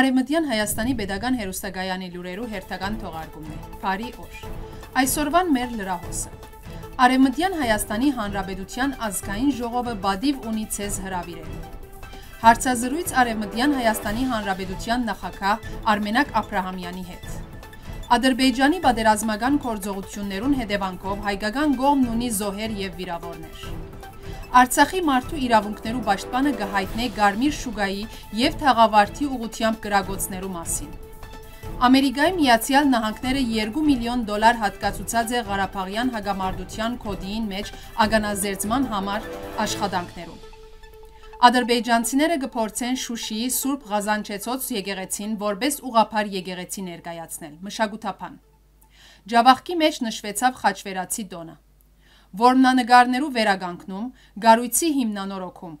Արևմտյան Հայաստանի Պետական Հերոստագայանի լուրերու հերթական թողարկումն է։ Բարի օր։ Այսօրվան մեր լրահոսը։ Արևմտյան Հայաստանի Հանրապետության ազգային ժողովը բադիվ ունի ցեզ հրավիրելու։ Հարցազրույց Արևմտյան Հայաստանի Հանրապետության նախագահ Արմենակ Աբրահամյանի հետ։ Ադրբեջանի պատերազմական գործողություններուն հետևանքով հայկական գողմն ունի զոհեր եւ վիրավորներ։ Արցախի մարդու իրավունքներու պաշտպանը գահայտնե Գարմիր Շուգայի եւ Թաղավարտի ուղությամբ գրագոցներու մասին։ Ամերիկայի Միացյալ Նահանգները 2 միլիոն դոլար հատկացուցած է Ղարաբաղյան հագամարտության կոդիին մեջ ագանազերծման համար աշխատանքներում։ Ադրբեջանցիները գործեն Շուշիի Սուրբ Ղազանչեցոց եկեղեցին որպես ուղափար եկեղեցի ներկայացնել։ Մշակութապան։ Ջավախքի մեջ նշվեցավ խաչվերացի տոնը։ Որմնանկարներու վերագանքնում, գարույցի հիմնանորոգում։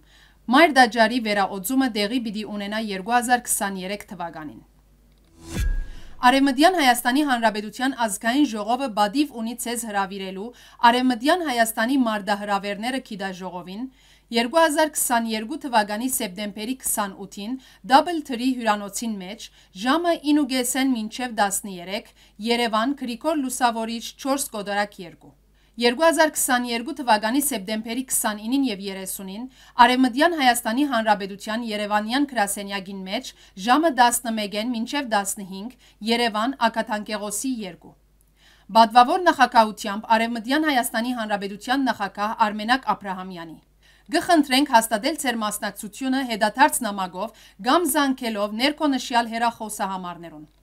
Մայր դաջարի վերաօձումը դեղի պիտի ունենա 2023 թվականին։ Արևմտյան Հայաստանի Հանրապետության ազգային ժողովը բադիվ ունի ցեզ հրավիրելու Արևմտյան Հայաստանի մարդահրավերները քիդաժողովին 2022 թվականի սեպտեմբերի 28-ին Double Tree հյուրանոցին մեջ ժամը 9:30-ին մինչև 13 Երևան Գրիգոր Լուսավորիչ 4 կոդորակ 2 2022 թվականի սեպտեմբերի 29-ին եւ 30-ին Արևմտյան Հայաստանի Հանրապետության Երևանյան գրասենյակին մեջ ժամը 11-ին մինչև 15 Երևան Ակաթանկեղոսի 2 Բադվավոր նախակահությամբ Արևմտյան Հայաստանի Հանրապետության նախակահ Արմենակ Աբ รา համյանի Գխնդրենք հաստատել ձեր մասնակցությունը հետադարձ նամակով կամ զանգելով ներկոնշյալ հերախոսահամարներուն 0800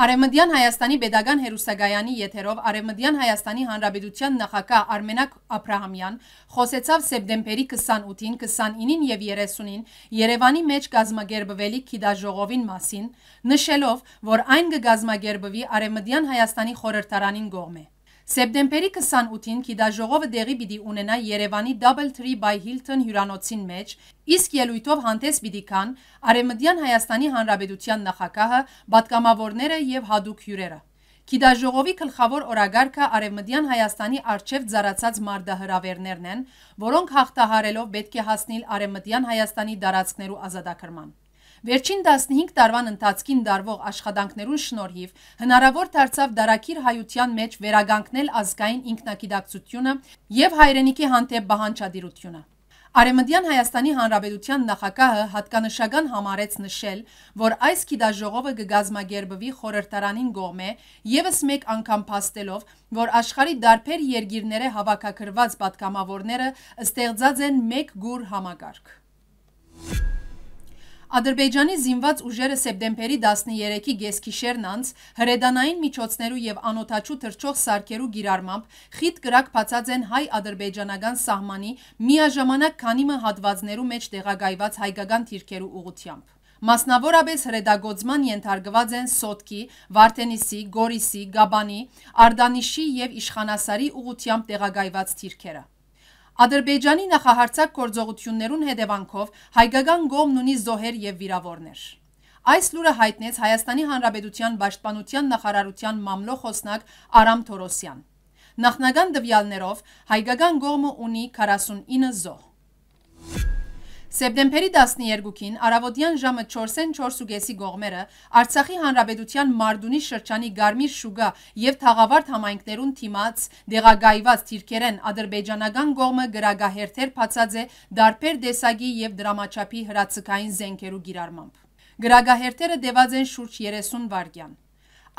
Արևմտյան Հայաստանի Պետական հերուսագայանի եթերով Արևմտյան Հայաստանի Հանրապետության նախագահ Արմենակ Աբրահամյան խոսեցավ սեպտեմբերի 28-ին, 29-ին եւ 30-ին Երևանի մեջ գազմագերբվելի քիդաժողովին մասին, նշելով, որ այն կգազմագերբվի Արևմտյան Հայաստանի խորհրդարանին գողմե։ Սեպտեմբերի 28-ին կիդաժողովը դեղի պիտի ունենա Երևանի Double Tree by Hilton հյուրանոցին մեջ, իսկ ելույթով հանդես պիտի կան Արևմտյան Հայաստանի Հանրապետության նախագահը, պատգամավորները եւ հadoop հյուրերը։ Կիդաժողովի գլխավոր օրագարկը Արևմտյան Հայաստանի արչև զարացած մարդահրավերներն են, որոնք հաղթահարելով պետք է հասնել Արևմտյան Հայաստանի դարածքներու ազատագրման։ Վերջին 15 տարվան ընթացքին դարվող աշխատանքներուն շնորհիվ հնարավոր դարձավ դարակիր հայության մեջ վերագանքնել ազգային ինքնակիդակցությունը եւ հայրենիքի հանդեպ բանջադիրությունը։ Արեմդյան Հայաստանի Հանրապետության նախագահը հատկանշական համարեց նշել, որ այս կիդաժողովը կգազմագերբվի խորհրդարանին գողմե եւս մեկ անգամ փաստելով, որ աշխարի դարբեր երկիրները հավաքագրված պատգամավորները ստեղծած են մեկ գուր համագարկ։ Ադրբեջանի զինված ուժերը սեպտեմբերի 13-ի գեսքիշերն անց հրեդանային միջոցներու եւ անօթաչու թռչող սարքերու գիրառմամբ խիտ կրակ բացած են հայ-ադրբեջանական սահմանի միաժամանակ քանի մը հատվածներու մեջ տեղակայված հայկական թիրքերու ուղությամբ։ Մասնավորապես հրեդագոծման ենթարկված են Սոտկի, Վարդենիսի, Գորիսի, Գաբանի, Արդանիշի եւ Իշխանասարի ուղությամբ տեղակայված թիրքերը։ Ադրբեջանի նախահարցակ գործողություններուն հետևանքով հայկական գողմն ունի զոհեր եւ վիրավորներ։ Այս լուրը հայտնեց Հայաստանի Հանրապետության Պաշտպանության նախարարության մամլո խոսնակ Արամ Թորոսյան։ Նախնական դվյալներով հայկական գողմը ունի 49 զոհ։ Սեպտեմբերի 12-ին արավոտյան ժամը 4-ին 4-ուգեսի գողմերը Արցախի Հանրապետության Մարդունի շրջանի Գարմիր Շուգա եւ Թաղավարտ համայնքներուն թիմած դեղագայված թիրքերեն ադրբեջանական գողմը գրագահերթեր փածած է դարբեր դեսագի եւ դրամաչափի հրացկային զենքերու գիրառմամբ։ Գրագահերթերը դեված են շուրջ 30 վայրկյան։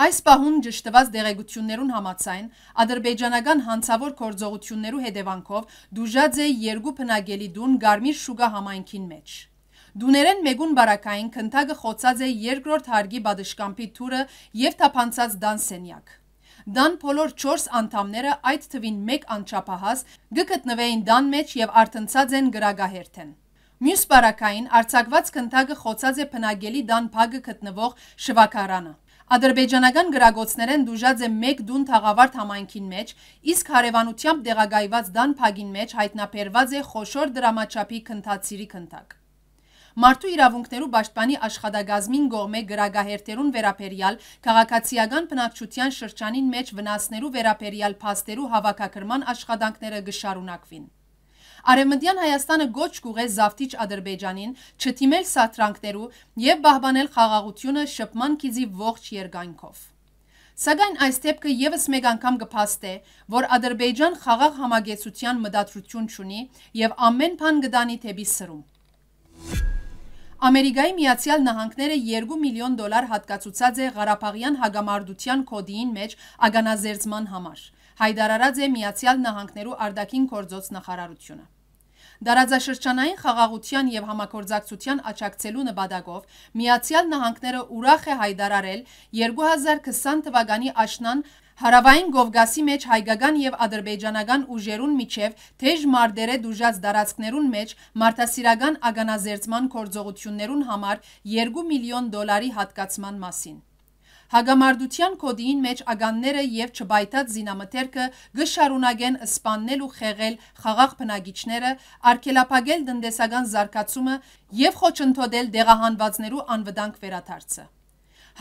Այս պահուն ճշտված դեղեցություններուն համացայն ադրբեջանական հանցավոր կորձողություններու հետևանքով դուժած է երկու փնագելի դուն Գարմիր շուգա համայնքին մեջ։ Դուներեն մեգուն բարակային քնթագը խոցած է երկրորդ հարգի բադշկամբի թուրը եւ թափանցած դան սենյակ։ Դան փոլոր 4 անդամները այդ թվին 1 անչափահաս գկտնվեին դան մեջ եւ արթնցած են գրագահերթեն։ Մյուս բարակային արցակված քնթագը խոցած է փնագելի դան փագը գտնվող շվակարանը։ Ադրբեջանական գրագոցներեն դուժած է մեկ դուն թաղավարդ համայնքին մեջ, իսկ հարևանությամբ դեղագայված դան պագին մեջ հայտնապերված է խոշոր դրամաչապի կնթացիրի կնթակ։ Մարդու իրավունքներու բաշտպանի աշխատագազմին գողմ է գրագահերտերուն վերապերյալ կաղաքացիական պնակչության շրջանին մեջ վնասներու վերապերյալ պաստերու հավակակրման աշխատանքները գշարունակվին։ Արևմտյան Հայաստանը գոչ կուղես զավթիչ Ադրբեջանին չթիմել սատրանքներու եւ բահբանել խաղաղությունը շփման կիզի ողջ երգանքով։ Սակայն այս դեպքը եւս մեկ անգամ կփաստե, որ Ադրբեջան խաղաղ համագեցության մտադրություն ունի եւ ամեն բան գտանի թեպի սրում։ Ամերիկայի Միացյալ Նահանգները 2 միլիոն դոլար հատկացուցած է Ղարաբաղյան հագամարտության կոդիին մեջ ագանազերծման համար։ Հայդարարած է Միացյալ Նահանգներու արդակին գործոց նախարարությունը։ Դարաձաշրջանային խաղաղության եւ համագործակցության աճակցելու նպատակով Միացյալ Նահանգները ուրախ է հայտարարել 2020 թվականի աշնան Հարավային Գովգասի մեջ հայկական եւ ադրբեջանական ուժերուն միջև թեժ մարդերը դուժած դարածքներուն մեջ մարդասիրական ագանազերծման գործողություններուն համար 2 միլիոն դոլարի հատկացման մասին։ Հագամարդության կոդիին մեջ ագանները եւ չբայտած զինամթերքը գշարունակեն սպաննել ու խեղել խաղաղ բնագիչները, արգելափակել դնդեսական զարգացումը եւ խոչընդոտել դեղահանվածներու անվտանգ վերադարձը։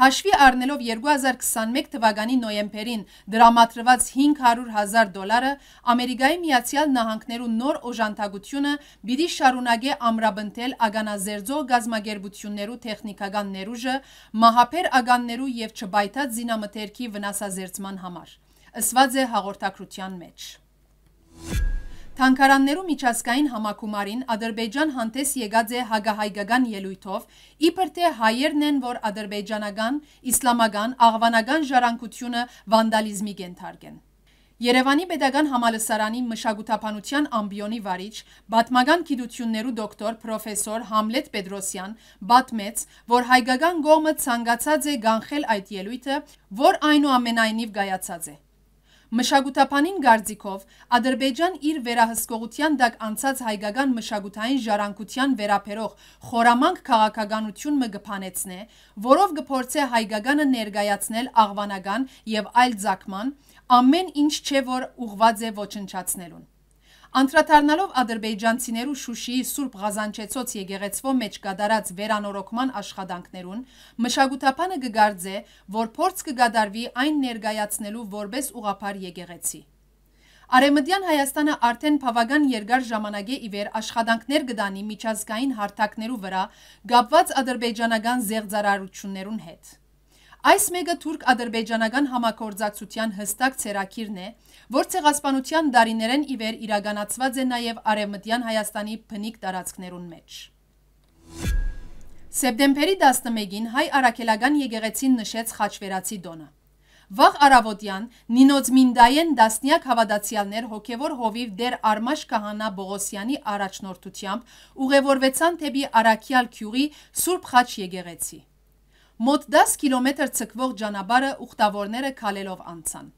Հաշվի առնելով 2021 թվականի նոյեմբերին դրամատրված 500.000 դոլարը Ամերիկայի Միացյալ Նահանգներու նոր օժանդակությունը՝ բիդի շարունակե ամրաբնդել ագանազերծող գազագերբություններու տեխնիկական ներուժը, մահապեր ագաններու եւ չբայթած զինամթերքի վնասազերծման համար։ Ասված է հաղորդակցության մեջ։ Thank you Թանկարաններու միջազգային համակումարին Ադրբեջան հանդես եկած է հագահայգական ելույթով, իբր թե հայերն են, որ ադրբեջանական, իսլամական, աղվանական ժառանգությունը վանդալիզմի կենթարկեն։ Երևանի Պետական համալսարանի մշակութաբանության ամբիոնի վարիչ, բատմական գիտություններու դոկտոր պրոֆեսոր Համլետ Պետրոսյան բատմեց, որ հայկական գողմը ցանկացած է գանխել այդ ելույթը, որ այնուամենայնիվ գայացած է։ Մշակութապանին գարձիքով Ադրբեջան իր վերահսկողության դակ անցած հայկական մշակութային ժառանգության վերապերող խորամանկ քաղաքականություն մը գփանեցնե, որով գփորձե հայկականը ներգայացնել աղվանական եւ այլ ցակման ամեն ինչ չէ որ ուղված է ոչնչացնելուն։ Անդրադառնալով ադրբեջանցիներու Շուշիի Սուրբ Ղազանչեցոց եկեղեցվո մեջ կատարած վերանորոգման աշխատանքներուն, մշակութապանը կգարձե, որ փորձ կգադարվի այն ներկայացնելու որպես ուղափար եկեղեցի։ Արեմդյան Հայաստանը արդեն բավական երկար ժամանակ է իվեր աշխատանքներ գտանի միջազգային հարթակներու վրա գապված ադրբեջանական զեղծարարություններուն հետ։ Այս մեկը թուրք-ադրբեջանական համագործակցության հստակ ցերակիրն է, որ ցեղասպանության դարիներեն ի վեր իրականացված է նաև Արևմտյան Հայաստանի բնիկ տարածքներուն մեջ։ Սեպտեմբերի 11-ին հայ արաքելական եկեղեցին նշեց խաչվերացի տոնը։ Վաղ Արավոտյան Նինոց Մինդայան դասնյակ հավատացյալներ հոգևոր հովիվ դեր Արմաշ Կահանա Բողոսյանի առաջնորդությամբ ուղևորվեցան թեպի Արաքյալ քյուղի Սուրբ Խաչ եկեղեցի։ Մոտ 10 կիլոմետր ցկվող ճանապարհը ուխտավորները քալելով անցան։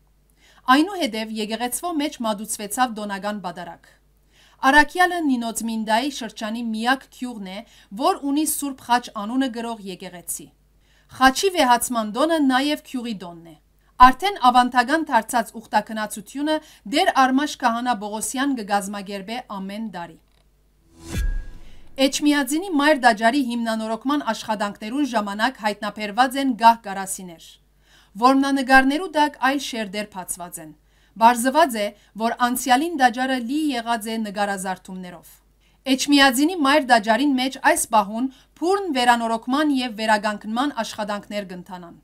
Այնուհետև եկեղեցվո մեջ մադուցվեցավ դոնական բادرակ։ Արաքյալը Նինոցմինդայի շրջանի միակ քյուղն է, որ ունի Սուրբ Խաչ անունը գրող եկեղեցի։ Խաչի վեհացման դոնը նաև քյուղի դոնն է։ Արդեն ավանդական դարձած ուխտակնացությունը դեր Արմաշ Կահանա Բողոսյան կգազմագերբե ամեն տարի։ Էջմիածինի մայր դաջարի հիմնանորոգման աշխատանքներուն ժամանակ հայտնապերված են գահ կարասիներ։ Որմնանգարներու դակ այլ շերդեր պացված են։ Բարզված է, որ անցյալին դաջարը լի եղած է նգարազարդումներով։ Էջմիածինի մայր դաջարին մեջ այս պահուն պուրն վերանորոգման և վերագանքնման աշխատանքներ գնթանան։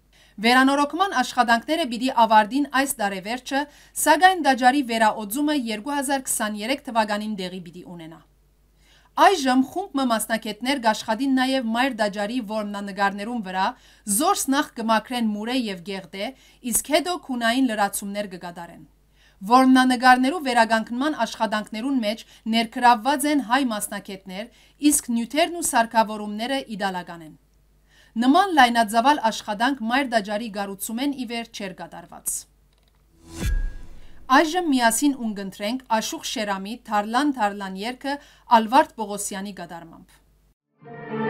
Վերանորոգման աշխատանքները բիդի ավարդին այս դարևերջը, սագայն դաջարի վերաոdzումը 2023 թվականին դեղի բիդի ունենա։ Այժմ խումբը մասնակետներ գաշխադին նաև մայր դաջարի որմնանգարներում վրա, զորս նախ կմակրեն մուրե և գեղդե, իսկ հետո կունային լրացումներ գգադարեն։ Որմնանգարներու վերագանքնման աշխատանքներուն մեջ ներքրավված են հայ մասնակետներ, իսկ նյութերն ու սարկավորումները իդալական են։ Նման լայնաձավալ աշխատանք մայր դաջարի գարուցում են իվեր չեր գադարված։ Այժմ միասին ունգընտրենք Աշուխ Շերամի Թարլան Թարլան երգը Ալվարդ Պողոսյանի գդարմամբ։ Thank you.